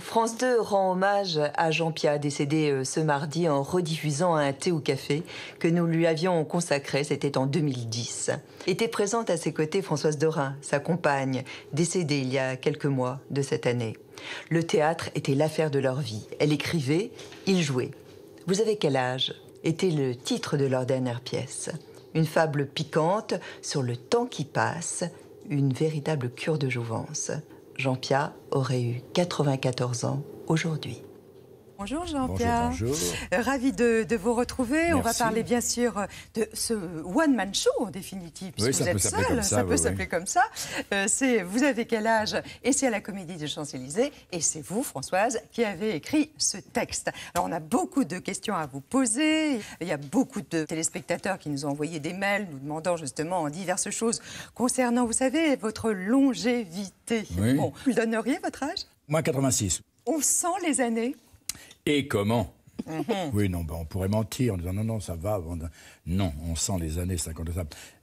France 2 rend hommage à Jean pierre décédé euh, ce mardi en rediffusant un thé ou café que nous lui avions consacré, c'était en 2010. Était présente à ses côtés Françoise Dorin, sa compagne, décédée il y a quelques mois de cette année. Le théâtre était l'affaire de leur vie. Elle écrivait, il jouait. Vous avez quel âge était le titre de leur dernière pièce. Une fable piquante sur le temps qui passe, une véritable cure de jouvence. Jean pierre aurait eu 94 ans aujourd'hui. Bonjour Jean-Pierre. Euh, ravi de, vous retrouver. On va parler bien sûr de ce one-man show en définitive, puisque vous êtes seul. Ça, ça, peut s'appeler comme ça. Euh, c'est Vous avez quel âge Et c'est à la Comédie des Champs-Élysées. Et c'est vous, Françoise, qui avez écrit ce texte. Alors on a beaucoup de questions à vous poser. Il y a beaucoup de téléspectateurs qui nous ont envoyé des mails nous demandant justement diverses choses concernant, vous savez, votre longévité. Bon, vous donneriez votre âge Moi, 86. On sent les années et comment mhm. oui, non, ben, on pourrait mentir en disant non, non, ça va. Non, on sent les années 50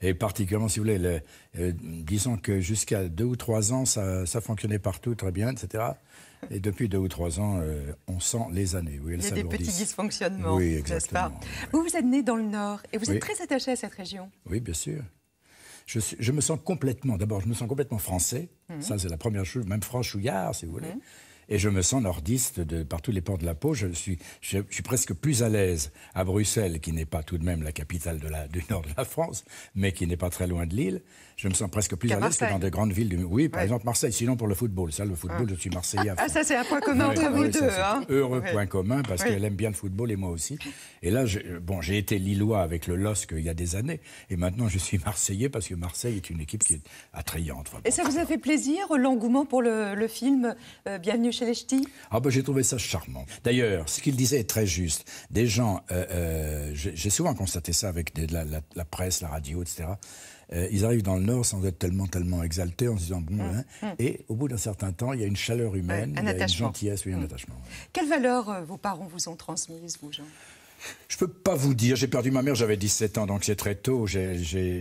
Et particulièrement, si vous voulez, euh, disons que jusqu'à deux ou trois ans, ça, fonctionnait partout très bien, etc. Et depuis deux ou trois ans, euh, on sent les années. Oui, Il y a des petits dysfonctionnements, oui, exactement, Vous, êtes né dans le Nord et vous êtes très attaché à cette région. Oui, bien sûr. Je, me sens complètement, d'abord, je me sens complètement français. Mhm. Ça, c'est la première chose, même franchouillard, si vous voulez. Mhm et je me sens nordiste de, par tous les ports de la peau. Je suis, je, suis presque plus à l'aise à Bruxelles, qui n'est pas tout de même la capitale de la, du nord de la France, mais qui n'est pas très loin de Lille. Je me sens presque plus à, l'aise que dans des grandes villes. Du... Oui, par exemple Marseille. Sinon, pour le football, ça, le ah. football, je suis marseillais. ah, ça, c'est un point commun entre vous deux. Hein. Heureux point commun, parce qu'elle aime bien le football et moi aussi. Et là, bon, j'ai été lillois avec le LOSC il y a des années, et maintenant, je suis marseillais parce que Marseille est une équipe qui est attrayante. Et ça vous a fait plaisir, l'engouement pour le, le film euh, chez Bienvenue ah ben, j'ai trouvé ça charmant. D'ailleurs, ce qu'il disait est très juste. Des gens, euh, euh, j'ai souvent constaté ça avec la, presse, la radio, etc. Euh, ils arrivent dans le Nord sans être tellement, tellement exaltés, en se disant bon, mm, hein. mm. et au bout d'un certain temps, il y a une chaleur humaine, une gentillesse, oui, un mm. attachement. Quelles valeurs vos parents vous ont transmises, vous, Jean je ne peux pas vous dire. J'ai perdu ma mère, j'avais 17 ans, donc c'est très tôt. J'ai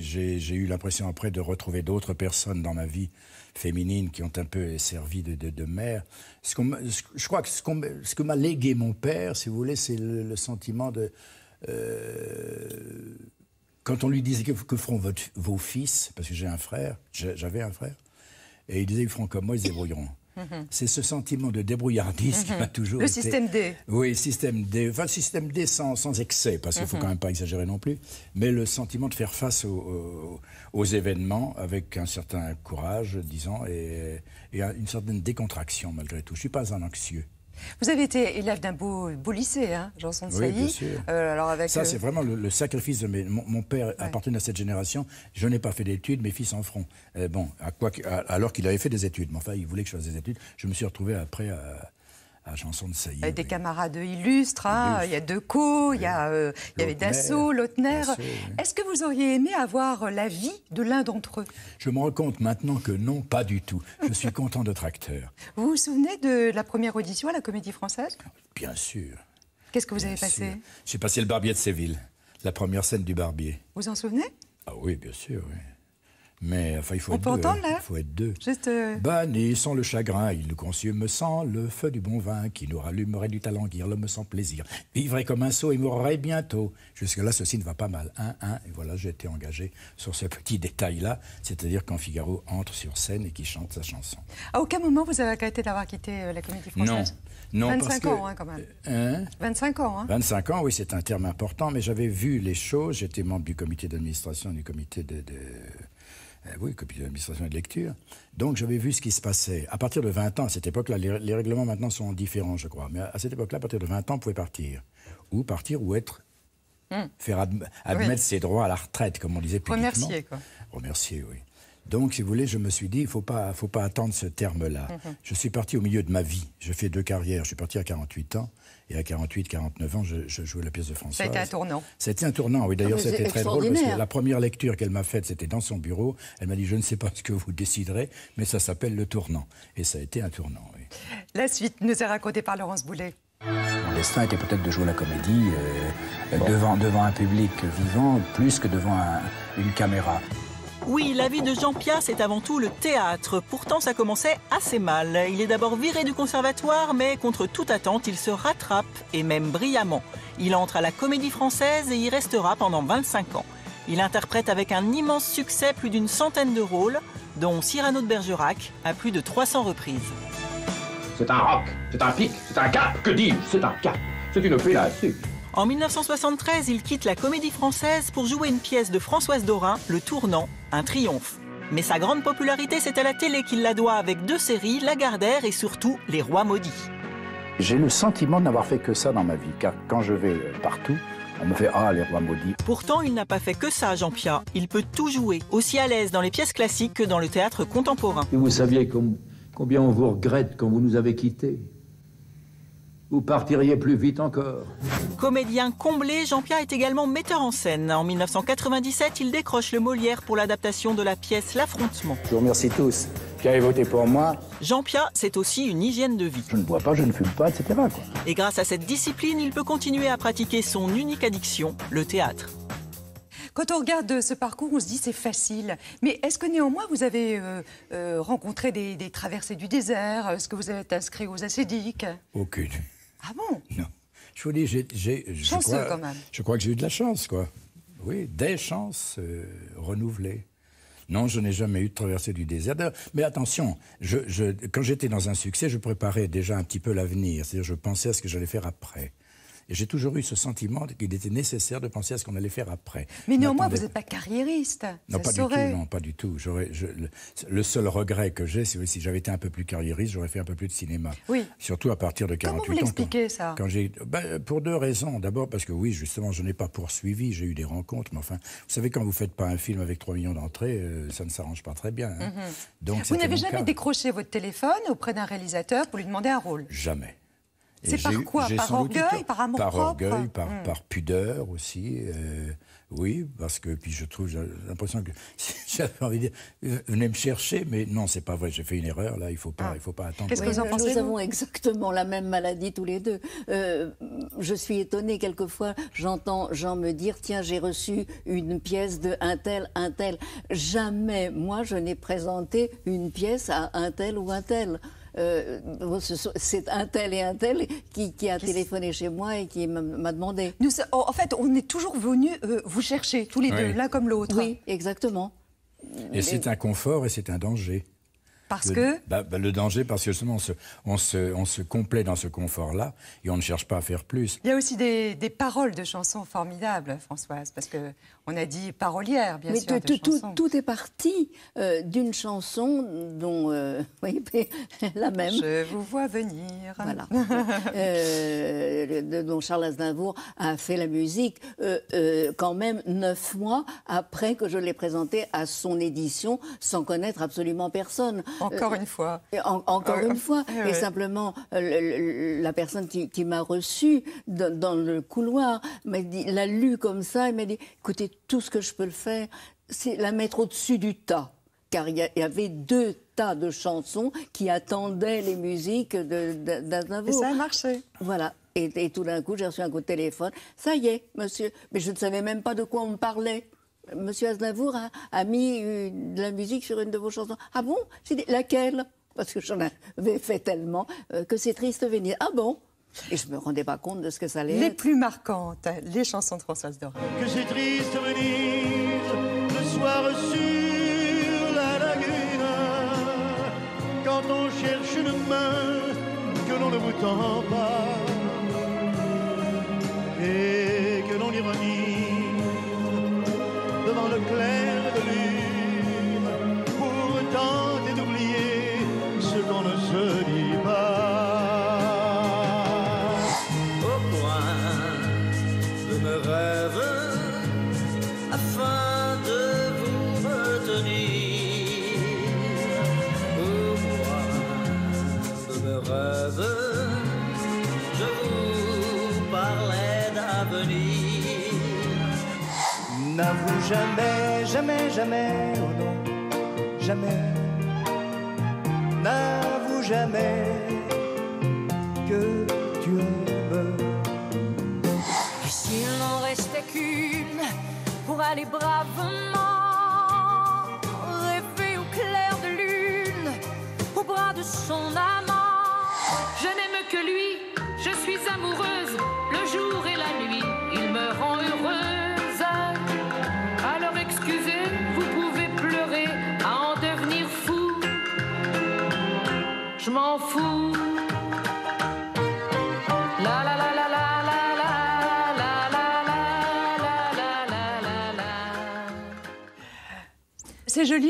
eu l'impression après de retrouver d'autres personnes dans ma vie féminines qui ont un peu servi de, mère. je crois que ce, que m'a légué mon père, si vous voulez, c'est le, sentiment de... Euh, quand on lui disait que, que feront vos fils, parce que j'ai un frère, j'avais un frère, et il disait qu'ils feront comme moi, ils ébrouilleront. Mhm. C'est ce sentiment de débrouillardise qui mhm. m'a toujours. Le système D. Oui, système D. Enfin, système D sans, excès, parce qu'il ne faut mhm. quand même pas exagérer non plus. Mais le sentiment de faire face aux, événements avec un certain courage, disons, et, et une certaine décontraction malgré tout. Je ne suis pas un anxieux. Vous avez été élève d'un beau, beau lycée, hein, jean de euh, alors avec Ça, euh, c'est vraiment le, sacrifice de mon, père appartenant appartenait à cette génération. Je n'ai pas fait d'études, mes fils en font. Euh, bon, alors qu'il avait fait des études. Mais enfin, il voulait que je fasse des études. Je me suis retrouvé après à, la chanson de des camarades illustres, hein. il y a Decaux, il, y a, euh, il y avait Dassault, Lautner. Est-ce que vous auriez aimé avoir la vie de l'un d'entre eux Je me rends compte maintenant que non, pas du tout. Je suis content d'être acteur. Vous vous souvenez de la première audition à la Comédie Française Bien sûr. Qu'est-ce que vous avez passé J'ai passé le Barbier de Séville, la première scène du Barbier. Vous en souvenez Ah oui, bien sûr, oui. Mais enfin, il faut, hein. être, deux, entendre, faut deux. Juste euh, sans le chagrin, il nous consume sans le feu du bon vin qui nous rallumerait du talent, l'homme sans plaisir. Vivrait comme un sot il mourrait bientôt. Jusque-là, ceci ne va pas mal. Un, un, et voilà, j'ai été engagé sur ce petit détail-là, c'est-à-dire quand Figaro entre sur scène et qu'il chante sa chanson. À aucun moment, vous avez arrêté d'avoir quitté euh, la comédie française Non, non 25 parce que... ans, hein, quand même. Hein 25 ans, hein 25 ans, oui, c'est un terme important, mais j'avais vu les choses. J'étais membre du comité d'administration, du comité de eh oui, copie de l'administration et de lecture. Donc j'avais vu ce qui se passait. À partir de 20 ans, à cette époque-là, les, règlements maintenant sont différents, je crois. Mais à, cette époque-là, à partir de 20 ans, on pouvait partir. Ou partir ou être. Hmm. Faire admettre ses droits à la retraite, comme on disait publiquement. Remercier, quoi. Remercier, oui. Donc, si vous voulez, je me suis dit, il ne faut pas, faut pas attendre ce terme-là. Mmh je suis parti au milieu de ma vie. Je fais deux carrières. Je suis parti à 48 ans. Et à 48, 49 ans, je, jouais la pièce de François. C'était un tournant. C'était un tournant, oui. D'ailleurs, ah, c'était très drôle la première lecture qu'elle m'a faite, c'était dans son bureau. Elle m'a dit Je ne sais pas ce que vous déciderez, mais ça s'appelle le tournant. Et ça a été un tournant, La suite nous est racontée par Laurence Boulet. Mon destin était peut-être de jouer la comédie euh, devant, devant un public vivant plus que devant une caméra. Oui, la vie de Jean pierre c'est avant tout le théâtre. Pourtant, ça commençait assez mal. Il est d'abord viré du conservatoire, mais contre toute attente, il se rattrape, et même brillamment. Il entre à la comédie française et y restera pendant 25 ans. Il interprète avec un immense succès plus d'une centaine de rôles, dont Cyrano de Bergerac à plus de 300 reprises. C'est un rock, c'est un pic, c'est un cap, que dis-je, c'est un cap, c'est une sucre. En 1973, il quitte la comédie française pour jouer une pièce de Françoise Dorin, Le Tournant, un triomphe. Mais sa grande popularité, c'est à la télé qu'il la doit avec deux séries, La Gardère » et surtout Les Rois Maudits. J'ai le sentiment de n'avoir fait que ça dans ma vie, car quand je vais euh, partout, on me fait Ah, les rois maudits. Pourtant, il n'a pas fait que ça, Jean pierre Il peut tout jouer, aussi à l'aise dans les pièces classiques que dans le théâtre contemporain. Et vous saviez combien on vous regrette quand vous nous avez quittés. Vous partiriez plus vite encore. Comédien comblé, Jean-Pierre est également metteur en scène. En 1997, il décroche le Molière pour l'adaptation de la pièce L'affrontement. Je vous remercie tous qui avez voté pour moi. Jean-Pierre, c'est aussi une hygiène de vie. Je ne bois pas, je ne fume pas, etc. Et grâce à cette discipline, il peut continuer à pratiquer son unique addiction, le théâtre. Quand on regarde euh, ce parcours, on se dit c'est facile. Mais est-ce que néanmoins vous avez euh, euh, rencontré des, des, traversées du désert Est-ce que vous êtes inscrit aux ascédiques Aucune. Ah bon Non. Je vous dis, j'ai, je, crois, je crois que j'ai eu de la chance, quoi. Oui, des chances euh, renouvelées. Non, je n'ai jamais eu de traversée du désert. Mais attention, quand j'étais dans un succès, je préparais déjà un petit peu l'avenir. C'est-à-dire, je pensais à ce que j'allais faire après. Et j'ai toujours eu ce sentiment qu'il était nécessaire de penser à ce qu'on allait faire après. Mais néanmoins, vous n'êtes pas carriériste. Non, pas du tout. pas du tout. le, seul regret que j'ai, c'est si j'avais été un peu plus carriériste, j'aurais fait un peu plus de cinéma. Oui. Surtout à partir de 48 Comment vous ans. ça quand ben, Pour deux raisons. D'abord, parce que oui, justement, je n'ai pas poursuivi. J'ai eu des rencontres. Mais enfin, vous savez, quand vous ne faites pas un film avec 3 millions d'entrées, euh, ça ne s'arrange pas très bien. Hein. Mhm. Donc, vous n'avez jamais décroché votre téléphone auprès d'un réalisateur pour lui demander un rôle Jamais. C'est par quoi Par orgueil, par amour Par propre. orgueil, par, hmm. pudeur aussi. Euh, oui, parce que puis je trouve, j'ai l'impression que j'avais envie de dire, euh, venez me chercher, mais non, c'est pas vrai, j'ai fait une erreur, là, il faut pas, ah. il faut pas attendre. Qu'est-ce que vous en pensez Nous avons exactement la même maladie tous les deux. Euh, je suis étonnée quelquefois, j'entends Jean me dire, tiens, j'ai reçu une pièce de un tel, un tel. Jamais, moi, je n'ai présenté une pièce à un tel ou un tel. Euh, c'est un tel et un tel qui, a téléphoné chez moi et qui m'a demandé. Nous, en fait, on est toujours venu euh, vous chercher, tous les deux, l'un comme l'autre. Oui, exactement. Et c'est un confort et c'est un danger. Parce que bah, bah, Le danger, parce que justement, on se, on se, on se complaît dans ce confort-là et on ne cherche pas à faire plus. Il y a aussi des, des paroles de chansons formidables, Françoise, parce que on a dit parolière, bien sûr. Mais tout, tout, est parti euh, d'une chanson dont, euh, la même. Je vous vois venir. Voilà. Euh, dont Charles Aznavour a fait la musique quand même neuf mois après que je l'ai présentée à son édition sans connaître absolument personne. Encore une fois. encore une fois. Et simplement, la personne qui, m'a reçue dans, le couloir m'a dit, l'a lu comme ça, et m'a dit, écoutez, tout ce que je peux le faire, c'est la mettre au-dessus du tas. Car il y, avait deux tas de chansons qui attendaient les musiques d'Aznavour. Et ça a marché. Voilà. Et, tout d'un coup, j'ai reçu un coup de téléphone. Ça y est, monsieur. Mais je ne savais même pas de quoi on me parlait. Monsieur Aznavour a, mis de la musique sur une de vos chansons. Ah bon C'est laquelle Parce que j'en avais fait tellement euh, que c'est triste venir. Ah bon et je ne me rendais pas compte de ce que ça allait Les plus marquantes, les chansons de Françoise Doran. Que c'est triste Venise, le soir sur la lagune, quand on cherche une main que l'on ne vous tend pas. Et Jamais, jamais, jamais, oh non, jamais. N'avoue jamais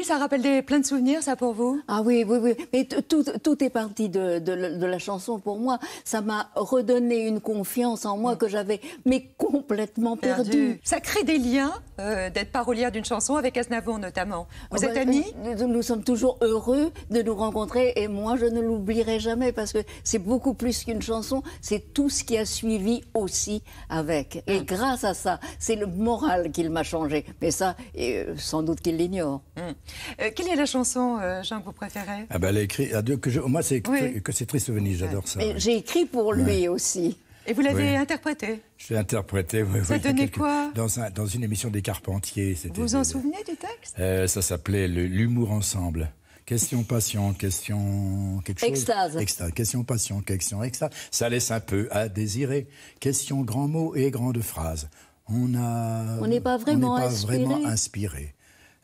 ça rappelle plein de souvenirs, ça pour vous Ah oui, oui, oui. Mais tout, tout est parti de, la chanson pour moi. Ça m'a redonné une confiance en moi mm. que j'avais, mais complètement perdue. Ça crée des liens euh, d'être parolière d'une chanson avec Aznavour notamment. Vous oh êtes bah, amis euh, nous, nous, sommes toujours heureux de nous rencontrer et moi je ne l'oublierai jamais parce que c'est beaucoup plus qu'une chanson, c'est tout ce qui a suivi aussi avec. Et mm. grâce à ça, c'est le moral qu'il m'a changé. Mais ça, euh, sans doute qu'il l'ignore. Mm. Euh, quelle est la chanson, euh, Jean, que vous préférez ah ben, Elle a écrit, ah, que moi, c'est oui. que c'est Triste Souvenir, j'adore ça. J'ai écrit pour lui aussi. Et vous l'avez interprété Je l'ai interprété, oui. Ça oui, donnait quoi dans, une émission des Carpentiers. Vous vous en souvenez du texte euh, Ça s'appelait L'humour ensemble. Question passion, question quelque chose. Extase. Question passion, question extase. Ça laisse un peu à désirer. Question grand mot et grande phrase. On On n'est pas vraiment Vraiment inspiré.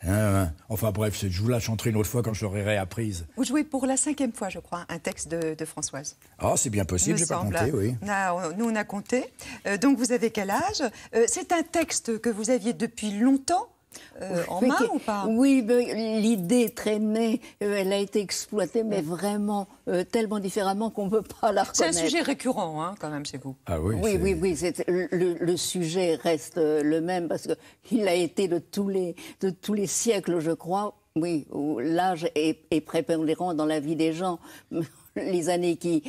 Hein, hein. enfin bref, je vous la chanterai une autre fois quand je l'aurai réapprise. Vous jouez pour la cinquième fois, je crois, un texte de, Françoise. Ah, c'est bien possible, j'ai pas compté, oui. Ah, nous, on a compté. Euh, donc, vous avez quel âge euh, C'est un texte que vous aviez depuis longtemps euh, en main ou pas Oui, l'idée très euh, elle a été exploitée, mais vraiment euh, tellement différemment qu'on ne peut pas la reconnaître. C'est un sujet récurrent, hein, quand même, chez vous. Ah oui, oui, oui, oui le, sujet reste le même parce qu'il a été de tous, les, de tous les siècles, je crois. Oui, l'âge est, est prépondérant dans la vie des gens. les années qui,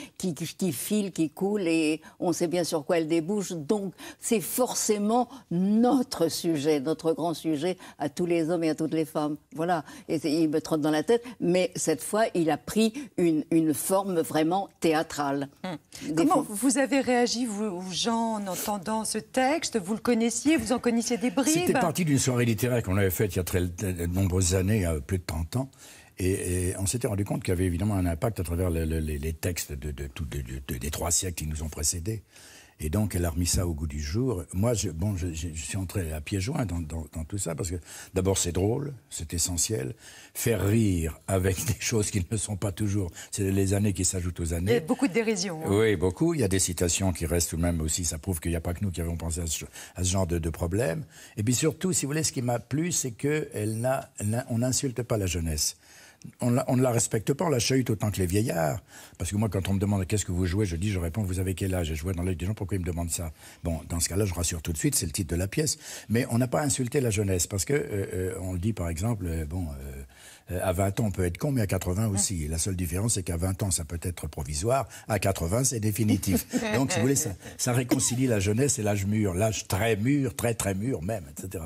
filent, qui coulent, et on sait bien sur quoi elles débouchent. Donc, c'est forcément notre sujet, notre grand sujet à tous les hommes et à toutes les femmes. Voilà. Et il me trotte dans la tête, mais cette fois, il a pris une, forme vraiment théâtrale. Hum. Comment vous avez réagi, vous, gens en entendant ce texte Vous le connaissiez Vous en connaissiez des bribes C'était parti d'une soirée littéraire qu'on avait faite il y a très nombreuses années, plus de 30 ans. Et, on s'était rendu compte qu'il y avait évidemment un impact à travers les, textes de, des trois siècles qui nous ont précédés. Et donc, elle a remis ça au goût du jour. Moi, je, bon, je, suis entré à pieds joints dans, tout ça, parce que d'abord, c'est drôle, c'est essentiel. Faire rire avec des choses qui ne sont pas toujours. C'est les années qui s'ajoutent aux années. Il y a beaucoup de dérision. Hein. Oui, beaucoup. Il y a des citations qui restent tout de même aussi. Ça prouve qu'il n'y a pas que nous qui avons pensé à ce, genre de, de, problème. Et puis surtout, si vous voulez, ce qui m'a plu, c'est qu'on n'insulte pas la jeunesse on, ne la respecte pas, on la chahute autant que les vieillards. Parce que moi, quand on me demande qu'est-ce que vous jouez, je dis, je réponds, vous avez quel âge je vois dans l'œil des gens, pourquoi ils me demandent ça Bon, dans ce cas-là, je rassure tout de suite, c'est le titre de la pièce. Mais on n'a pas insulté la jeunesse, parce que euh, euh, on le dit, par exemple, euh, bon, euh, à 20 ans, on peut être con, mais à 80 aussi. la seule différence, c'est qu'à 20 ans, ça peut être provisoire. À 80, c'est définitif. Donc, si vous voulez, ça, réconcilie la jeunesse et l'âge mûr, l'âge très mûr, très très mûr même, etc.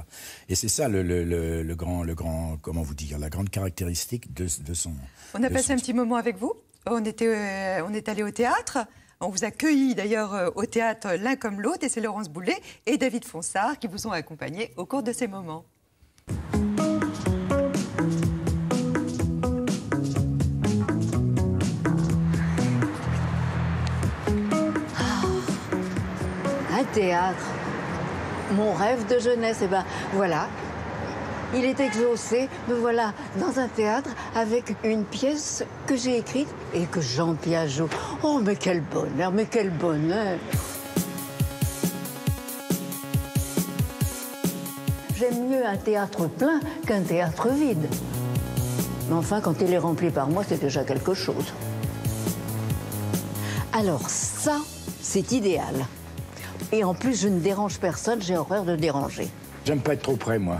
Et c'est ça le, grand, le grand, comment vous dire, la grande caractéristique de, son. On a passé un petit moment avec vous. On était, euh, on est allé au théâtre. On vous a cueillis d'ailleurs euh, au théâtre l'un comme l'autre, et c'est Laurence Boulet et David Fonsard qui vous ont accompagnés au cours de ces moments. théâtre, mon rêve de jeunesse, et eh ben voilà, il est exaucé, me voilà dans un théâtre avec une pièce que j'ai écrite et que Jean Piaget. Oh, mais quel bonheur, mais quel bonheur J'aime mieux un théâtre plein qu'un théâtre vide. Mais enfin, quand il est rempli par moi, c'est déjà quelque chose. Alors ça, c'est idéal. Et en plus, je ne dérange personne, j'ai horreur de déranger. J'aime pas être trop près, moi.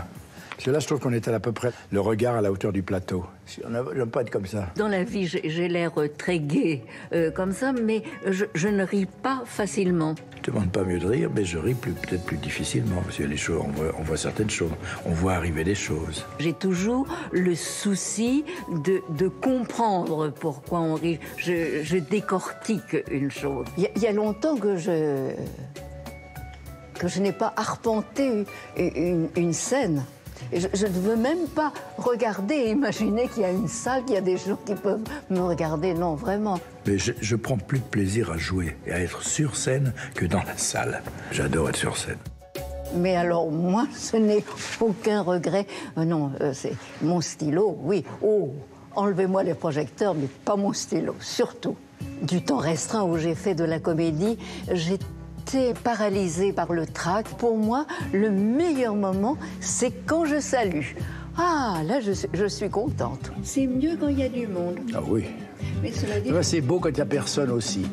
Parce que là, je trouve qu'on est à, peu près le regard à la hauteur du plateau. J'aime pas être comme ça. Dans la vie, j'ai l'air euh, très gai euh, comme ça, mais je, ne ris pas facilement. Je te demande pas mieux de rire, mais je ris peut-être plus difficilement. Parce que les choses, on voit, certaines choses, on voit arriver des choses. J'ai toujours le souci de, comprendre pourquoi on rit. Je, décortique une chose. Il y a longtemps que je que je n'ai pas arpenté une, scène. Et je, ne veux même pas regarder et imaginer qu'il y a une salle, qu'il y a des gens qui peuvent me regarder. Non, vraiment. Mais je, prends plus de plaisir à jouer et à être sur scène que dans la salle. J'adore être sur scène. Mais alors, moi, ce n'est aucun regret. Euh, non, euh, c'est mon stylo, oui. Oh, enlevez-moi les projecteurs, mais pas mon stylo, surtout. Du temps restreint où j'ai fait de la comédie, j'ai Paralysé paralysée par le trac, pour moi, le meilleur moment, c'est quand je salue. Ah, là, je, suis contente. C'est mieux quand il y a du monde. Ah oui. Mais cela dit... C'est beau quand il n'y a personne aussi.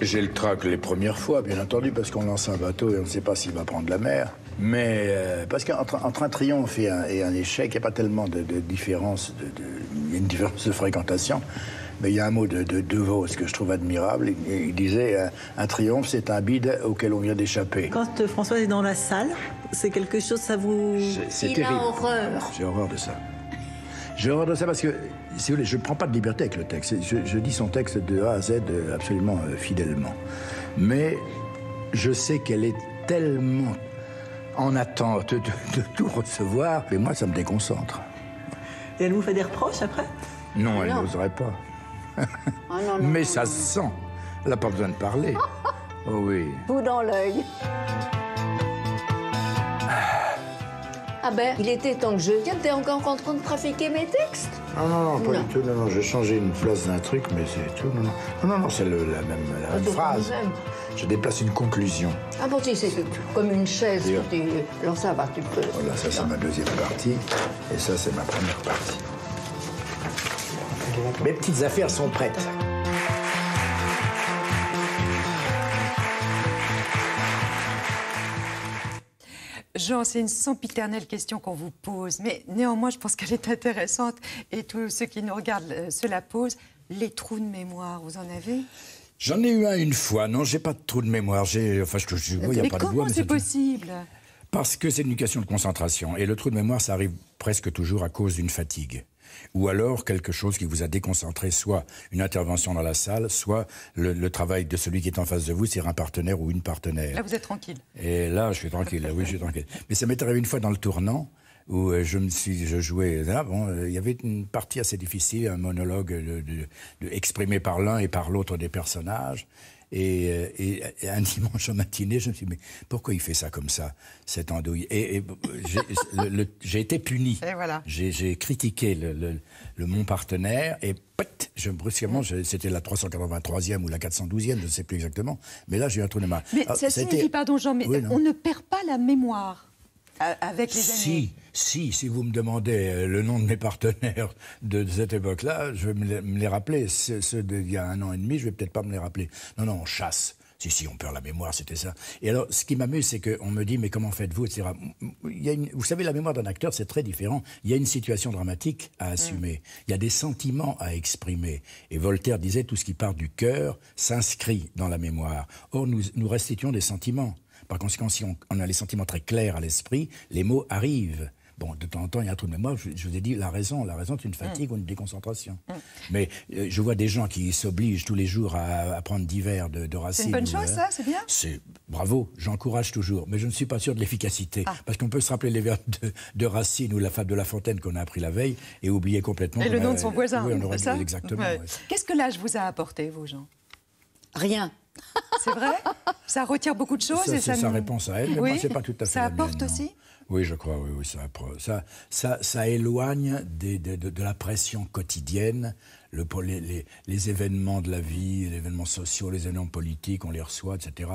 J'ai le trac les premières fois, bien entendu, parce qu'on lance un bateau et on ne sait pas s'il va prendre la mer. Mais euh, parce qu'entre entre un triomphe et un, échec, il n'y a pas tellement de, de différence, de, de, une différence de fréquentation. Mais il y a un mot de, de, Vos que je trouve admirable. Il, disait euh, un, triomphe, c'est un bide auquel on vient d'échapper. Quand euh, Françoise est dans la salle, c'est quelque chose, ça vous. C'est terrible. A horreur. J'ai horreur de ça. J'ai horreur de ça parce que, si vous voulez, je ne prends pas de liberté avec le texte. Je, dis son texte de A à Z euh, absolument fidèlement. Mais je sais qu'elle est tellement en attente de, de, tout recevoir, et moi, ça me déconcentre. Et elle vous fait des reproches après Non, elle n'oserait pas. Oh, mais ça se sent. Elle n'a pas besoin de parler. Oh, oui. Vous dans l'œil. Ah ben, il était temps que je vienne. T'es encore en train de trafiquer mes textes Non, non, non, pas du tout. Non, non, j'ai changé une place d'un truc, mais c'est tout. Non, non, non, c'est la même, ah, phrase. Je déplace une conclusion. Ah bon, si, c'est comme une chaise. tu... Alors ça va, tu peux. Voilà, ça, c'est ma deuxième partie. Et ça, c'est ma première partie. Mes petites affaires sont prêtes. Jean, c'est une sempiternelle question qu'on vous pose, mais néanmoins, je pense qu'elle est intéressante et tous ceux qui nous regardent euh, se la posent. Les trous de mémoire, vous en avez J'en ai eu un une fois. Non, j'ai pas de trou de mémoire. J'ai, enfin, a pas comment c'est possible Parce que c'est une question de concentration et le trou de mémoire, ça arrive presque toujours à cause d'une fatigue ou alors quelque chose qui vous a déconcentré, soit une intervention dans la salle, soit le, travail de celui qui est en face de vous, c'est un partenaire ou une partenaire. Là, vous êtes tranquille. Et là, je suis tranquille. oui, je suis tranquille. Mais ça m'est arrivé une fois dans le tournant où euh, je me suis, je jouais. Là, ah, euh, il y avait une partie assez difficile, un monologue de, exprimé par l'un et par l'autre des personnages. Euh, et, un dimanche en matinée, je me suis dit, mais pourquoi il fait ça comme ça, cette andouille Et, j'ai été puni. J'ai critiqué le, mon partenaire et je, brusquement, c'était la 383e ou la 412e, je ne sais plus exactement. Mais là, j'ai eu un trou de mal. Mais ah, ça pardon Jean, mais on ne perd pas la mémoire euh, avec les années. Si, si vous me demandez euh, le nom de mes partenaires de, cette époque-là, je vais me les, rappeler. Ceux, d'il y a un an et demi, je vais peut-être pas me les rappeler. Non, non, on chasse. Si, si, on perd la mémoire, c'était ça. Et alors, ce qui m'amuse, c'est qu'on me dit, mais comment faites-vous, etc. Vous savez, la mémoire d'un acteur, c'est très différent. Il y a une situation dramatique à mm. assumer. Il y a des sentiments à exprimer. Et Voltaire disait, tout ce qui part du cœur s'inscrit dans la mémoire. Or, nous, nous restituons des sentiments. Par conséquent, si on a les sentiments très clairs à l'esprit, les mots arrivent. Bon, de temps en temps, il y a un truc de mémoire. Je, vous ai dit, la raison, la raison, c'est une fatigue ou une déconcentration. Mm. Mais euh, je vois des gens qui s'obligent tous les jours à, prendre divers de, de Racine. C'est une bonne chose, euh, ça, c'est bien C'est bravo, j'encourage toujours, mais je ne suis pas sûr de l'efficacité, ah. parce qu'on peut se rappeler les vers de, racines Racine ou la fable de La Fontaine qu'on a appris la veille et oublier complètement. Et le nom de son voisin. Oui, on aurait exactement. Qu'est-ce que l'âge vous a apporté, vos gens Rien. C'est vrai Ça retire beaucoup de choses. et ça, sa réponse à elle, mais c'est pas tout à fait. Ça apporte aussi. Oui, je crois, oui, ça, ça, ça, éloigne de, la pression quotidienne, les, les, événements de la vie, les événements sociaux, les événements politiques, on les reçoit, etc.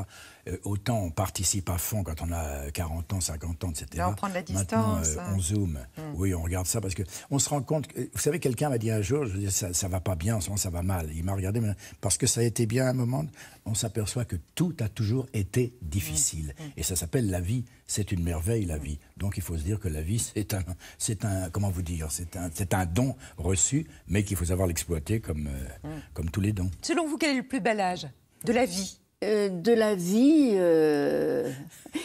Euh, autant on participe à fond quand on a 40 euh, ans, 50 ans, etc. Là, on prend de la distance. Maintenant, euh, hein. on zoome. Hmm. Oui, on regarde ça parce que on se rend compte. vous savez, quelqu'un m'a dit un jour, ça, ça va pas bien, en ce moment, ça va mal. Il m'a regardé, parce que ça a été bien à un moment, on s'aperçoit que tout a toujours été difficile. Hmm. Hmm. Et ça s'appelle la vie. C'est une merveille, la vie. Donc il faut se dire que la vie, c'est un, c'est un, comment vous dire, c'est un, c'est un don reçu, mais qu'il faut savoir l'exploiter comme, comme tous les dons. Selon vous, quel est le plus bel âge de la vie euh, de la vie, euh,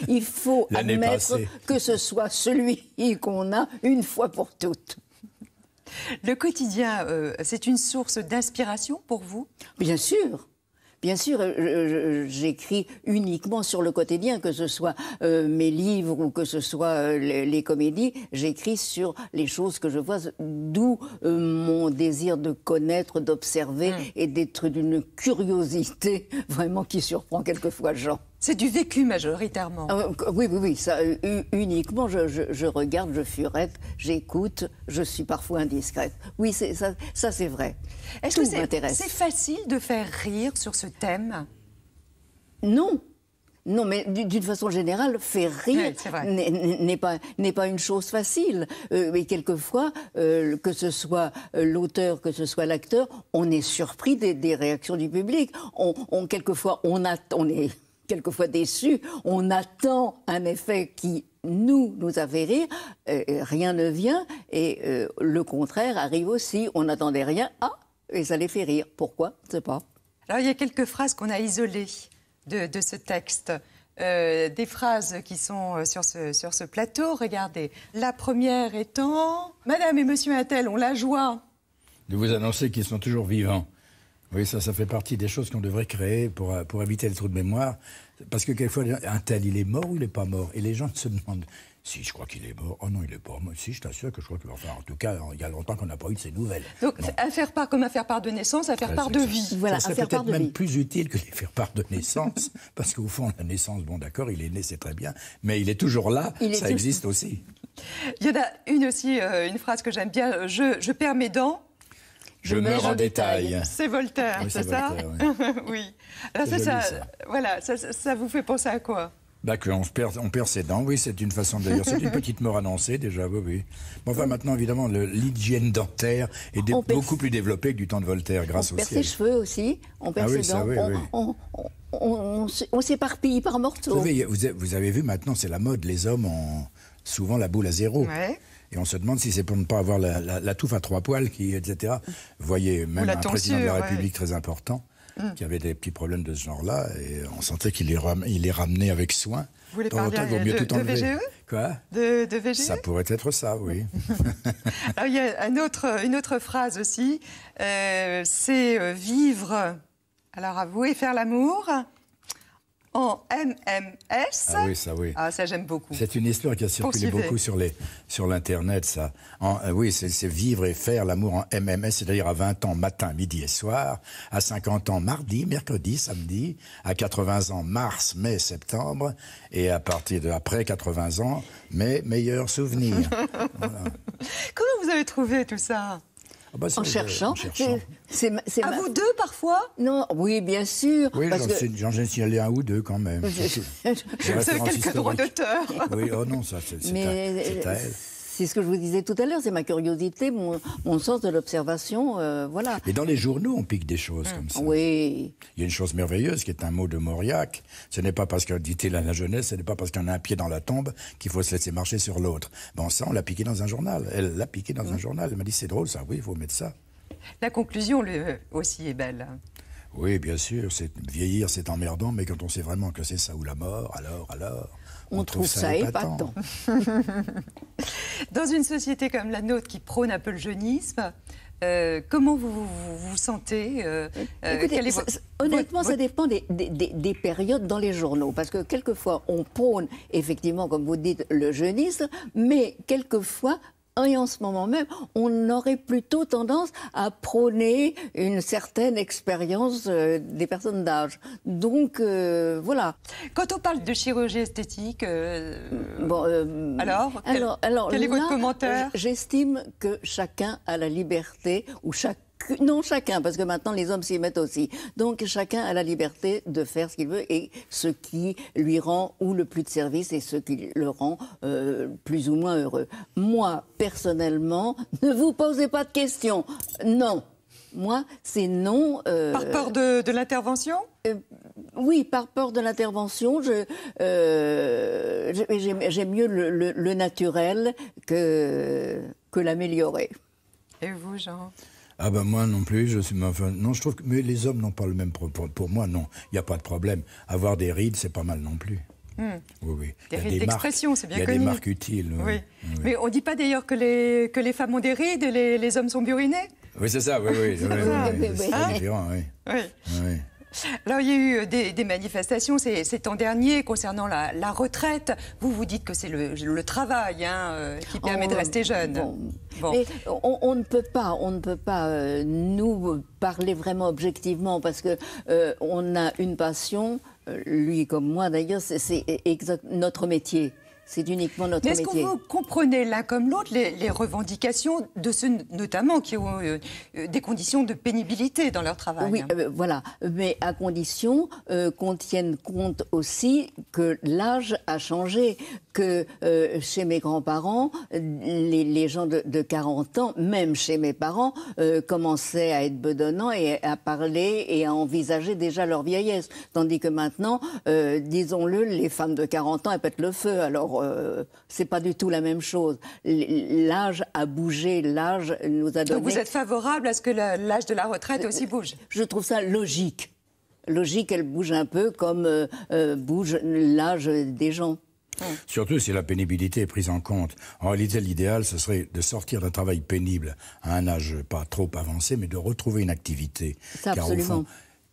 il faut admettre que ce soit celui qu'on a une fois pour toutes. Le quotidien, euh, c'est une source d'inspiration pour vous Bien sûr. Bien sûr, euh, j'écris uniquement sur le quotidien, que ce soit euh, mes livres ou que ce soit euh, les, comédies, j'écris sur les choses que je vois, d'où mon désir de connaître, d'observer mmh. et d'être d'une curiosité vraiment qui surprend quelquefois Jean. C'est du vécu majoritairement. Ah, euh, oui, oui, oui. Ça, euh, uniquement, je, regarde, je furette, j'écoute, je suis parfois indiscrète. Oui, ça, ça c'est vrai. Est-ce que c'est facile de faire rire sur ce thème Non. Non, mais d'une façon générale, faire rire n'est pas, pas une chose facile. Euh, quelquefois, que ce soit l'auteur, que ce soit l'acteur, on est surpris des, réactions du public. On, on quelquefois, on, a, on est quelquefois déçus, on attend un effet qui nous nous fait rire. Euh, euh, rien ne vient et euh, le contraire arrive aussi. On n'attendait rien, ah, et ça les fait rire. Pourquoi Je sais pas. Alors il y a quelques phrases qu'on a isolées de, ce texte. des phrases qui sont sur ce, sur ce plateau. Regardez. La première étant Madame et Monsieur Attel ont la joie de vous annoncer qu'ils sont toujours vivants. Oui, ça, ça fait partie des choses qu'on devrait créer pour, euh, pour éviter le trou de mémoire. Parce que quelquefois, un tel, il est mort ou il n'est pas mort Et les gens se demandent si, je crois qu'il est mort. Oh non, il est pas mort. Si, je t'assure que je crois qu'il enfin, en tout cas, il y a longtemps qu'on n'a pas eu de ces nouvelles. Donc, à faire part comme faire part de naissance, faire part de vie. Voilà, ça peut-être même plus utile que les faire part de naissance, parce qu'au fond, la naissance, bon d'accord, il est né, c'est très bien, mais il est toujours là, ça existe aussi. Il y en a une aussi, euh, une phrase que j'aime bien, euh, je, je perds mes dents, je meurs en détail. C'est Voltaire, c'est ça Oui. Alors ça, ça, Voilà, ça, vous fait penser à quoi bah, on perd, on perd ses dents, oui, c'est une façon d'ailleurs. C'est une petite mort annoncée déjà, oui, oui. Bon, enfin, maintenant, évidemment, l'hygiène dentaire est beaucoup plus développée que du temps de Voltaire, grâce au On perd ses cheveux aussi, on perd ah ses dents. on, on s'éparpille par morceaux. Vous avez, vous avez vu maintenant, c'est la mode, les hommes ont souvent la boule à zéro. Ouais. Et on se demande si c'est pour ne pas avoir la, touffe à trois poils, qui, etc. Vous voyez, même un président de la République très important, mm. qui avait des petits problèmes de ce genre-là, et on sentait qu'il les, ramenait avec soin. Vous voulez parler e de, de, VGE Quoi de, VGE Ça pourrait être ça, oui. Alors, ah, il y a une autre phrase aussi, euh, c'est euh, vivre, alors avouer, faire l'amour, en MMS. Ah oui, ça oui. Ah ça j'aime beaucoup. C'est une histoire qui a circulé beaucoup sur les sur l'internet ça. Euh, oui, c'est vivre et faire l'amour en MMS, c'est-à-dire à 20 ans matin, midi et soir, à 50 ans mardi, mercredi, samedi, à 80 ans mars, mai, septembre et à partir de après 80 ans, mes meilleurs souvenirs. Comment vous avez trouvé tout ça ah bah, en cherchant. C'est à vous deux parfois Non, oui, bien sûr. Oui, j'en ai signalé un ou deux quand même. Je... quelques droits d'auteur. Oui, oh non, ça, euh, c'est à, elle c'est ce que je vous disais tout à l'heure, c'est ma curiosité, mon, sens de l'observation, euh, voilà. Et dans les journaux, on pique des choses hum. comme ça. Oui. Il y a une chose merveilleuse qui est un mot de Mauriac. Ce n'est pas parce qu'on dit la jeunesse, ce n'est pas parce qu'on a un pied dans la tombe qu'il faut se laisser marcher sur l'autre. Bon, ça, on l'a piqué dans un journal. Elle l'a piqué dans hum. un journal. Elle m'a dit, c'est drôle ça, oui, il faut mettre ça. La conclusion le, euh, aussi est belle. Oui, bien sûr, c'est, vieillir c'est emmerdant, mais quand on sait vraiment que c'est ça ou la mort, alors, alors. On, trouve, ça, épatant. Dans une société comme la nôtre qui prône un peu le jeunisme, euh, comment vous vous, sentez honnêtement, ça dépend des, des, périodes dans les journaux, parce que quelquefois on prône effectivement, comme vous dites, le jeunisme, mais quelquefois et en ce moment même, on aurait plutôt tendance à prôner une certaine expérience euh, des personnes d'âge. Donc euh, voilà. Quand on parle de chirurgie esthétique, euh, bon, alors, quel, alors, quel est votre commentaire J'estime que chacun a la liberté ou chacun non, chacun, parce que maintenant les hommes s'y mettent aussi. Donc chacun a la liberté de faire ce qu'il veut et ce qui lui rend ou le plus de service et ce qui le rend euh, plus ou moins heureux. Moi, personnellement, ne vous posez pas de questions. Non. Moi, c'est non. Euh, par peur de, l'intervention euh, oui, par peur de l'intervention, j'aime mieux le, naturel que, que l'améliorer. Et vous, Jean ah ben moi non plus, je suis. Enfin, non, je trouve que mais les hommes n'ont pas le même. Pour, pour moi, non, il n'y a pas de problème. Avoir des rides, c'est pas mal non plus. Hmm. Oui, Des rides d'expression, c'est bien connu. Il y a des marques utiles. Oui. Mais on ne dit pas d'ailleurs que les, que les femmes ont des rides et les, les hommes sont burinés Oui, c'est ça, oui, oui. oui, oui. C'est ah différent, oui. oui. Alors, il y a eu euh, des, manifestations ces, ces, temps derniers concernant la, retraite. Vous vous dites que c'est le, travail hein, euh, qui permet de oh, rester jeune. Bon, bon. on, ne peut pas, on ne peut pas euh, nous parler vraiment objectivement parce que on a une passion, lui comme moi d'ailleurs, c'est notre métier. C'est uniquement notre est-ce métier. est que vous comprenez l'un comme l'autre les, revendications de ceux notamment qui ont euh, euh, des conditions de pénibilité dans leur travail Oui, hein euh, voilà. Mais à condition qu'on tienne compte aussi que l'âge a changé, que euh, chez mes grands-parents, les, gens de, 40 ans, même chez mes parents, euh, commençaient à être bedonnants et à parler et à envisager déjà leur vieillesse. Tandis que maintenant, euh, disons-le, les femmes de 40 ans, elles pètent le feu. Alors, c'est pas du tout la même chose. L'âge a bougé, l'âge nous a donné... Donc vous êtes favorable à ce que l'âge de la retraite aussi bouge Je trouve ça logique logique, elle bouge un peu comme bouge l'âge des gens. Surtout si la pénibilité est prise en compte. En réalité, l'idéal, ce serait de sortir d'un travail pénible à un âge pas trop avancé, mais de retrouver une activité. Car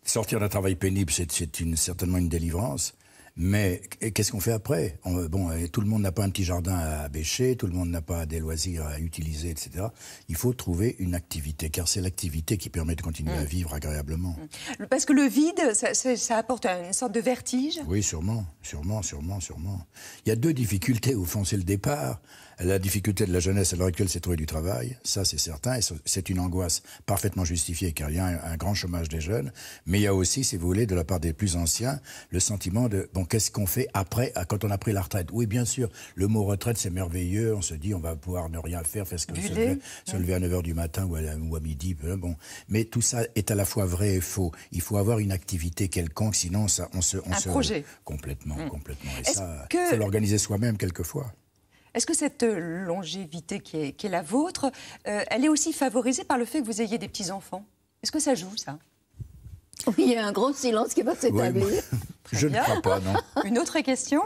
sortir d'un travail pénible, c'est certainement une délivrance. Mais qu'est-ce qu'on fait après Bon, euh, tout le monde n'a pas un petit jardin à bêcher, tout le monde n'a pas des loisirs à utiliser, etc. Il faut trouver une activité, car c'est l'activité qui permet de continuer à mm. vivre agréablement. Mm. Parce que le vide, ça, apporte une sorte de vertige Oui, sûrement, sûrement, sûrement, sûrement. Il y a deux difficultés, au fond, c'est le départ. La difficulté de la jeunesse à l'heure actuelle, c'est trouver du travail, ça c'est certain, et c'est une angoisse parfaitement justifiée car il y a un, grand chômage des jeunes, mais il y a aussi, si vous voulez, de la part des plus anciens, le sentiment de, bon, qu'est-ce qu'on fait après, quand on a pris la retraite Oui, bien sûr, le mot retraite, c'est merveilleux, on se dit, on va pouvoir ne rien faire, faire ce que se lever, se lever à 9h du matin ou à, midi, bon. Mais tout ça est à la fois vrai et faux. Il faut avoir une activité quelconque, sinon ça, on se... On projet. Complètement, mm. complètement. Et ça, il faut l'organiser soi-même quelquefois. Est-ce que cette longévité qui est, la vôtre, euh, elle est aussi favorisée par le fait que vous ayez des petits-enfants Est-ce que ça joue, ça Oui, il y a un grand silence qui va s'établir. je ne crois pas, non. Une autre question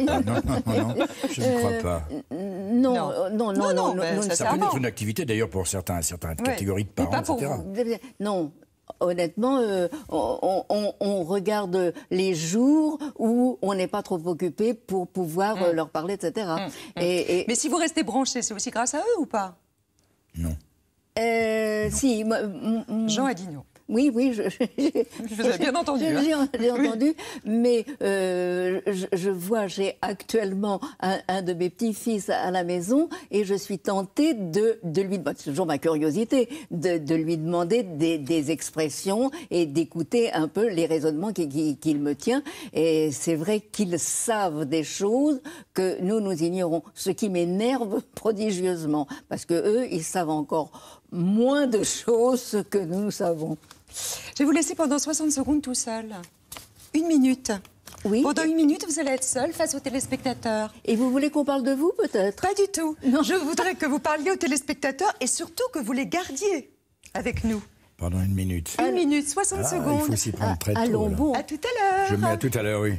Non, non, non, je ne crois pas. non, non, non, non, ça, peut être une activité d'ailleurs pour certains, certaines catégories de parents, pas etc. Pour Non, honnêtement, euh, on, regarde les jours où on n'est pas trop occupé pour pouvoir euh, mm. leur parler, etc. Mm. Mm. Mais si vous restez branché, c'est aussi grâce à eux ou pas euh, Non. Si. Jean Adignon. Oui, oui, je, bien entendu. Hein. entendu, mais euh, je, vois, j'ai actuellement un, de mes petits-fils à la maison et je suis tentée de, lui demander, toujours ma curiosité, de, lui demander des, expressions et d'écouter un peu les raisonnements qu'il me tient. Et c'est vrai qu'ils savent des choses que nous, nous ignorons, ce qui m'énerve prodigieusement, parce que eux, ils savent encore moins de choses que nous savons. Je vais vous laisser pendant 60 secondes tout seul. Une minute. Oui. Pendant une minute, vous allez être seul face aux téléspectateurs. Et vous voulez qu'on parle de vous, peut-être Pas du tout. Non. Je voudrais que vous parliez aux téléspectateurs et surtout que vous les gardiez avec nous. Pendant une minute. Une minute, 60 secondes. Ah, il faut s'y prendre très ah, Allons, bon. À tout à l'heure. Je mets à tout à l'heure, oui.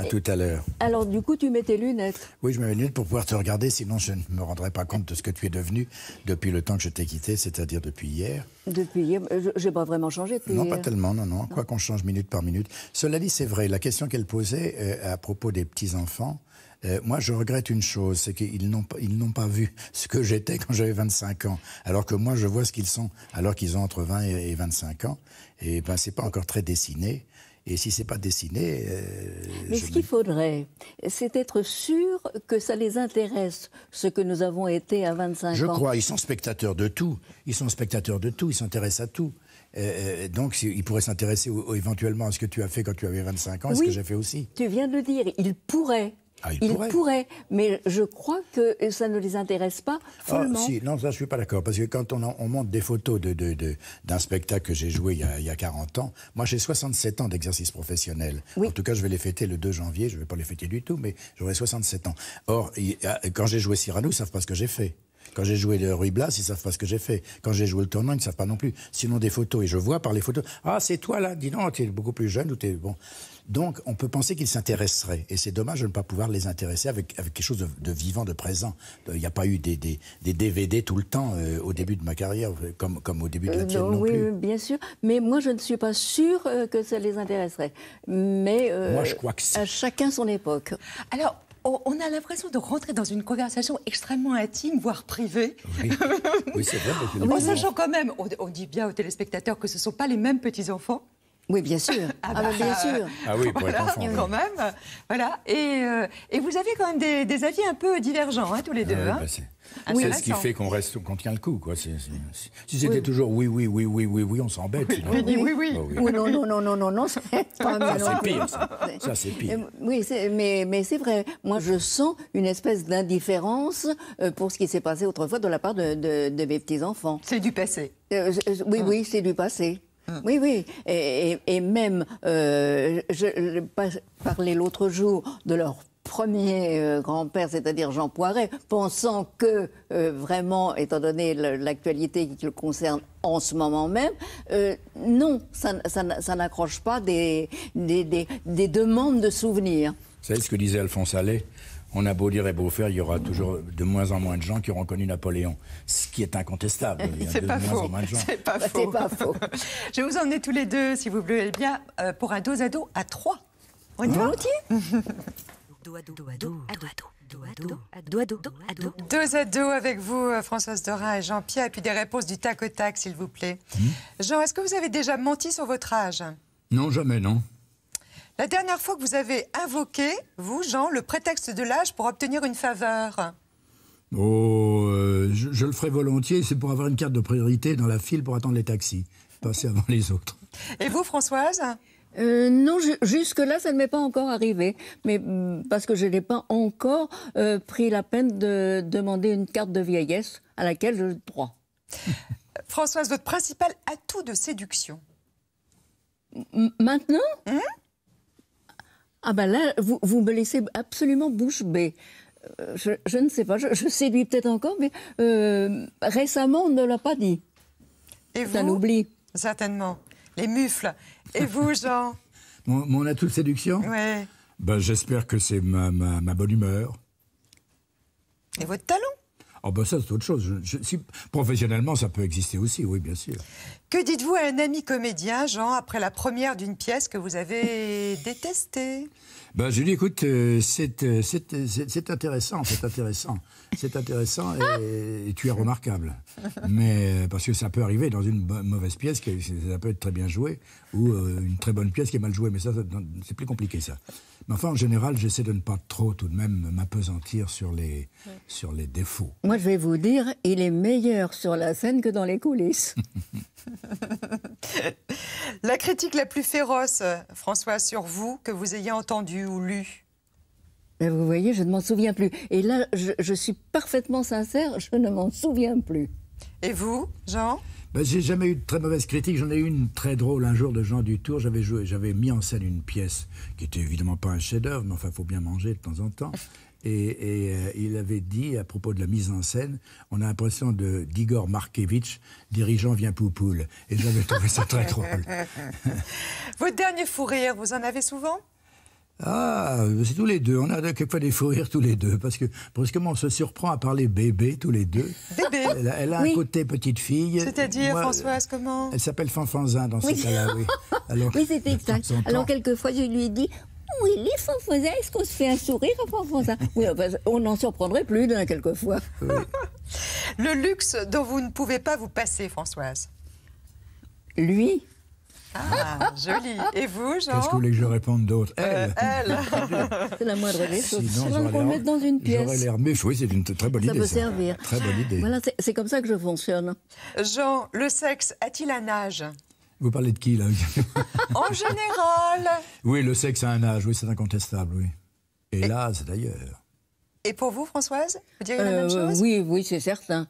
À tout à l'heure. Alors, du coup, tu mets tes lunettes Oui, je mets mes lunettes pour pouvoir te regarder, sinon je ne me rendrais pas compte de ce que tu es devenu depuis le temps que je t'ai quitté, c'est-à-dire depuis hier. Depuis hier euh, J'ai pas vraiment changé depuis Non, pas tellement, non, non. Quoi qu'on change minute par minute. Cela dit, c'est vrai, la question qu'elle posait euh, à propos des petits-enfants, euh, moi, je regrette une chose, c'est qu'ils n'ont ils n'ont pas vu ce que j'étais quand j'avais 25 ans, alors que moi, je vois ce qu'ils sont alors qu'ils ont entre 20 et 25 ans. Et ben, c'est pas encore très dessiné. Et si ce n'est pas dessiné. Euh, Mais ce qu'il faudrait, c'est être sûr que ça les intéresse, ce que nous avons été à 25 ans. Je crois, ils sont spectateurs de tout. Ils sont spectateurs de tout, ils s'intéressent à tout. Euh, euh, donc, ils pourraient s'intéresser éventuellement à ce que tu as fait quand tu avais 25 ans, ce que j'ai fait aussi. Tu viens de le dire, ils pourraient. Ah, ils, pourraient. mais je crois que ça ne les intéresse pas ah, si, non, ça, je suis pas d'accord, parce que quand on, on monte des photos d'un de, spectacle que j'ai joué il y, a, 40 ans, moi j'ai 67 ans d'exercice professionnel. En tout cas, je vais les fêter le 2 janvier, je ne vais pas les fêter du tout, mais j'aurai 67 ans. Or, quand j'ai joué Cyrano, ils ne savent pas ce que j'ai fait. Quand j'ai joué le Ruy Blas, ils savent pas ce que j'ai fait. Quand j'ai joué le tournoi, ils ne savent pas non plus. Sinon des photos et je vois par les photos, ah c'est toi là, dis non, tu es beaucoup plus jeune ou es bon. Donc, on peut penser qu'ils s'intéresseraient. Et c'est dommage de ne pas pouvoir les intéresser avec, quelque chose de, vivant, de présent. Euh, il n'y a pas eu des, DVD tout le temps euh, au début de ma carrière, euh, comme, au début de la tienne non, oui, bien sûr. Mais moi, je ne suis pas sûre que ça les intéresserait. Mais moi, je crois que à chacun son époque. Alors, on a l'impression de rentrer dans une conversation extrêmement intime, voire privée. Oui, c'est vrai. En sachant quand même, on dit bien aux téléspectateurs que ce ne sont pas les mêmes petits-enfants. Oui, bien sûr. Ah, ah bah, bien euh, sûr. Ah oui, pour voilà, enfant, quand même. Voilà. Et, euh, et, vous avez quand même des, avis un peu divergents, hein, tous les deux. Euh, hein. bah, c'est ce qui fait qu'on reste, qu'on tient le coup, quoi. si c'était toujours oui, oui, oui, oui, oui, oui, on s'embête. Oui, oui, bah oui, oui, oui. non, non, non, non, non, non, c'est pire. Ça, c'est pire. Oui, mais, mais c'est vrai. Moi, je sens une espèce d'indifférence pour ce qui s'est passé autrefois de la part de, mes petits enfants. C'est du passé. oui, hein. oui, c'est du passé. Mm. Oui, oui. Et, même, euh, je, parlais l'autre jour de leur premier euh, grand-père, c'est-à-dire Jean Poiret, pensant que, euh, vraiment, étant donné l'actualité qui le concerne en ce moment même, euh, non, ça, n'accroche pas des des, demandes de souvenirs. Vous savez ce que disait Alphonse Allais on a beau dire et beau faire, il y aura toujours de moins en moins de gens qui auront connu Napoléon, ce qui est incontestable. C'est pas, bah, faux. C'est pas, faux. Je vais vous emmener tous les deux, si vous voulez bien, euh, pour un dos à dos à trois. On y va hein Dos à dos, dos à dos, dos à dos dos à dos. Deux à dos avec vous, euh, Françoise Dorin et Jean-Pierre, et puis des réponses du tac au tac, s'il vous plaît. Mmh. Jean, est-ce que vous avez déjà menti sur votre âge Non, jamais, non. La dernière fois que vous avez invoqué, vous, Jean, le prétexte de l'âge pour obtenir une faveur Oh, euh, je, le ferai volontiers, c'est pour avoir une carte de priorité dans la file pour attendre les taxis, passer avant les autres. Et vous, Françoise euh, non, jusque-là, ça ne m'est pas encore arrivé, mais mm, parce que je n'ai pas encore euh, pris la peine de demander une carte de vieillesse à laquelle je droit. Françoise, votre principal atout de séduction Maintenant hum ah ben là, vous, vous me laissez absolument bouche bée. Euh, je, ne sais pas, je, séduis peut-être encore, mais euh, récemment, on ne l'a pas dit. Et vous, ça l'oublie Certainement. Les mufles. Et vous, Jean mon, atout de séduction Oui. Ben, J'espère que c'est ma, bonne humeur. Et votre talon Oh ça, c'est autre chose. professionnellement, ça peut exister aussi, oui, bien sûr. Que dites-vous à un ami comédien, Jean, après la première d'une pièce que vous avez détestée ben, Je lui dis, écoute, euh, euh, euh, c'est intéressant, c'est intéressant, c'est intéressant et, ah tu es remarquable. Mais parce que ça peut arriver dans une mauvaise pièce, qui, ça peut être très bien joué, ou une très bonne pièce qui est mal jouée, mais ça, c'est plus compliqué ça. Mais enfin, en général, j'essaie de ne pas trop tout de même m'apesantir sur les, sur les défauts. Moi, je vais vous dire, il est meilleur sur la scène que dans les coulisses. la critique la plus féroce, François, sur vous, que vous ayez entendue, ou lu Vous voyez, je ne m'en souviens plus. Et là, je, suis parfaitement sincère, je ne m'en souviens plus. Et vous, Jean ben, J'ai jamais eu de très mauvaise critique. J'en ai eu une très drôle un jour de Jean tour J'avais joué, j'avais mis en scène une pièce qui était évidemment pas un chef-d'œuvre, mais enfin, faut bien manger de temps en temps. Et, euh, il avait dit à propos de la mise en scène, on a l'impression de d'Igor Markevitch dirigeant vient Poupoule. Et j'avais trouvé ça très drôle. Votre dernier fou rire, vous en avez souvent ah, c'est tous les deux. On a quelquefois des fous rires tous les deux. Parce que brusquement, on se surprend à parler bébé tous les deux. Bébé Elle, a, un côté petite fille. C'est-à-dire, Françoise, comment Elle s'appelle Fanfanzin dans ce cas-là, oui. Alors, oui, c'est exact. Alors, quelquefois, je lui dis dit oui, les est-ce qu'on se fait un sourire à Fanfanzin ?» Oui, ah, ben, on n'en surprendrait plus d'un quelquefois. Le luxe dont vous ne pouvez pas vous passer, Françoise Lui ah, joli. Et vous, Jean Qu'est-ce que vous voulez que je réponde d'autre euh, Elle. c'est la moindre des choses. Sinon, qu'on mettre dans une pièce. J'aurais l'air c'est une très bonne idée. Ça peut servir. Très bonne idée. Voilà, c'est comme ça que je fonctionne. Jean, le sexe a-t-il un âge vous parlez de qui, là En général Oui, le sexe a un âge, oui, c'est incontestable, oui. Et, là, c'est d'ailleurs. Et pour vous, Françoise Vous diriez la euh, même chose Oui, oui, c'est certain.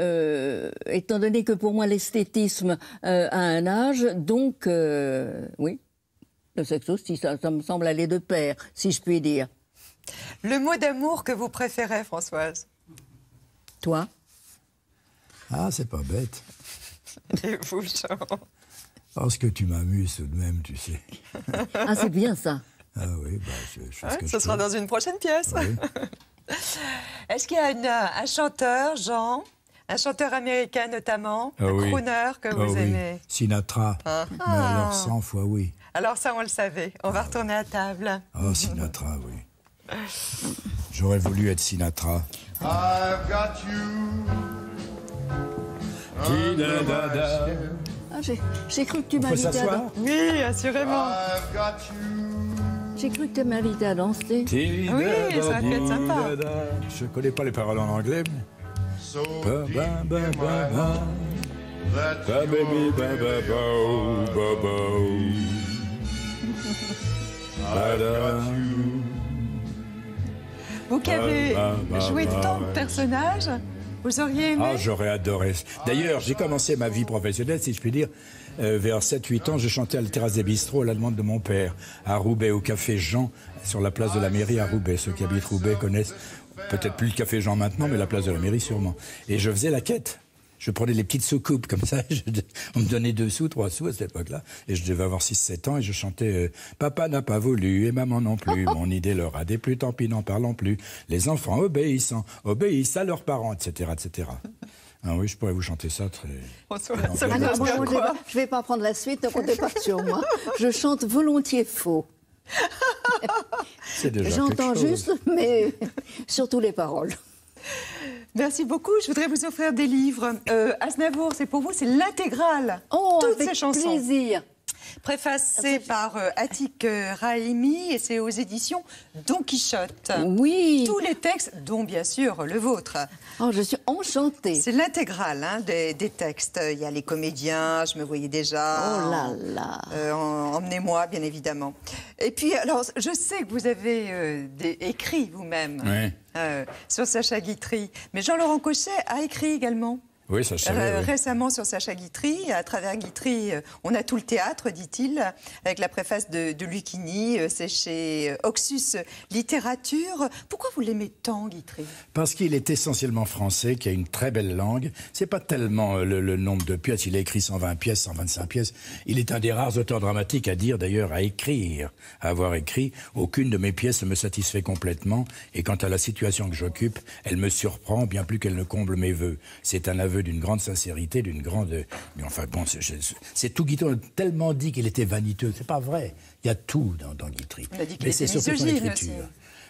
Euh, étant donné que pour moi l'esthétisme euh, a un âge, donc euh, oui, le sexe aussi, ça, me semble aller de pair, si je puis dire. Le mot d'amour que vous préférez, Françoise Toi Ah, c'est pas bête. Et vous, Jean Parce que tu m'amuses tout de même, tu sais. ah, c'est bien ça. Ah oui, bah, je, je ce, que sera dans une prochaine pièce. Est-ce qu'il y a un chanteur, Jean, un chanteur américain notamment, ah crooner que vous ah aimez. Sinatra. Ah. alors 100 fois oui. Alors ça, on le savait. On va retourner à table. Oh, Sinatra, oui. J'aurais voulu être Sinatra. I've got you. J'ai cru que tu m'invitais à Oui, assurément. J'ai cru que tu m'invitais à danser. Oui, ça va être sympa. Je connais pas les paroles en anglais, mais... Vous qui avez joué tant de personnages, vous auriez aimé. Ah, j'aurais adoré. D'ailleurs, j'ai commencé ma vie professionnelle, si je puis dire, euh, vers 7-8 ans, je chantais à la terrasse des bistrots à la demande de mon père, à Roubaix, au café Jean, sur la place de la mairie à Roubaix. Ceux qui habitent Roubaix connaissent Peut-être plus le café Jean maintenant, mais la place de la mairie sûrement. Et je faisais la quête. Je prenais les petites soucoupes comme ça. on me donnait deux sous, trois sous à cette époque-là. Et je devais avoir 6-7 ans et je chantais euh, Papa n'a pas voulu et maman non plus. Mon idée leur a déplu, tant pis, n'en parlons plus. Les enfants obéissent, obéissent à leurs parents, etc. etc. Ah oui, je pourrais vous chanter ça très. Oh, ça, je ne vais pas prendre la suite, ne comptez pas sur moi. Je chante volontiers faux. J'entends juste, mais surtout les paroles. Merci beaucoup. Je voudrais vous offrir des livres. Euh, Aznavour, c'est pour vous, c'est l'intégrale. Oh, toutes ces chansons. plaisir préfacé par euh, Attic euh, raimi et c'est aux éditions Don Quichotte. Oui. Tous les textes, dont bien sûr le vôtre. Oh, je suis enchantée. C'est l'intégrale hein, des, textes. Il y a les comédiens, je me voyais déjà. Oh là là. Euh, emmenez-moi, bien évidemment. Et puis, alors, je sais que vous avez euh, des, écrit vous-même sur Sacha Guitry, mais Jean-Laurent Cochet a écrit également. Oui, ça Récemment sur Sacha Guitry, à travers Guitry, euh, on a tout le théâtre, dit-il, avec la préface de, de euh, c'est chez euh, Oxus Littérature. Pourquoi vous l'aimez tant, Guitry Parce qu'il est essentiellement français, qui a une très belle langue. C'est pas tellement le, le, nombre de pièces, il a écrit 120 pièces, 125 pièces. Il est un des rares auteurs dramatiques à dire, d'ailleurs, à écrire, à avoir écrit. Aucune de mes pièces ne me satisfait complètement, et quant à la situation que j'occupe, elle me surprend bien plus qu'elle ne comble mes voeux. C'est un aveu d'une grande sincérité, d'une grande. Mais enfin, bon, c'est tout Guitry. On a tellement dit qu'il était vaniteux. C'est pas vrai. Il y a tout dans, dans Guitry. mais a dit qu'il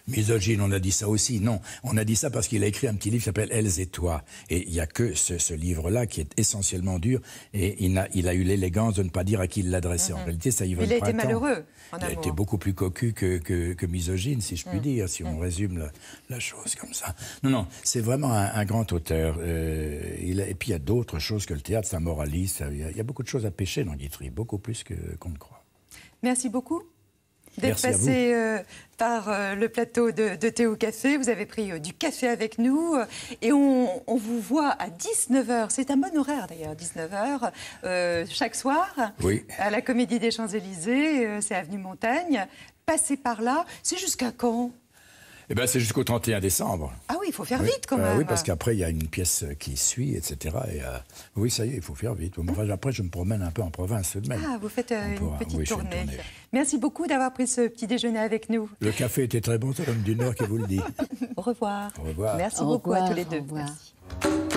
misogyne, on a dit ça aussi. Non, on a dit ça parce qu'il a écrit un petit livre qui s'appelle Elles et toi. Et il n'y a que ce, livre-là qui est essentiellement dur. Et il a, eu l'élégance de ne pas dire à qui il l'adressait. En mhm. réalité, ça y va. Il a été malheureux. il a été beaucoup plus cocu que, misogyne, si je puis mhm. dire, si on mhm. résume la, chose comme ça. Non, non, c'est vraiment un, grand auteur. Euh, il et puis il y a d'autres choses que le théâtre, ça moralise. Il y, a, beaucoup de choses à pêcher dans Guitry, beaucoup plus qu'on ne croit. Merci beaucoup d'être passé euh, par euh, le plateau de, de, Théo Café. Vous avez pris euh, du café avec nous et on, vous voit à 19h. C'est un bon horaire d'ailleurs, 19h, chaque soir à la Comédie des Champs-Élysées. c'est Avenue Montaigne. Passer par là. C'est jusqu'à quand eh bien, c'est jusqu'au 31 décembre. Ah oui, il faut faire vite quand euh, même. oui, parce qu'après, il y a une pièce qui suit, etc. Et, euh, oui, ça y est, il faut faire vite. après, je me promène un peu en province Ah, vous faites euh, une petite tournée. Merci beaucoup d'avoir pris ce petit déjeuner avec nous. Le café était très bon, c'est l'homme du Nord qui vous le dit. Au revoir. Au revoir. Merci beaucoup à tous les deux. Au revoir. Merci.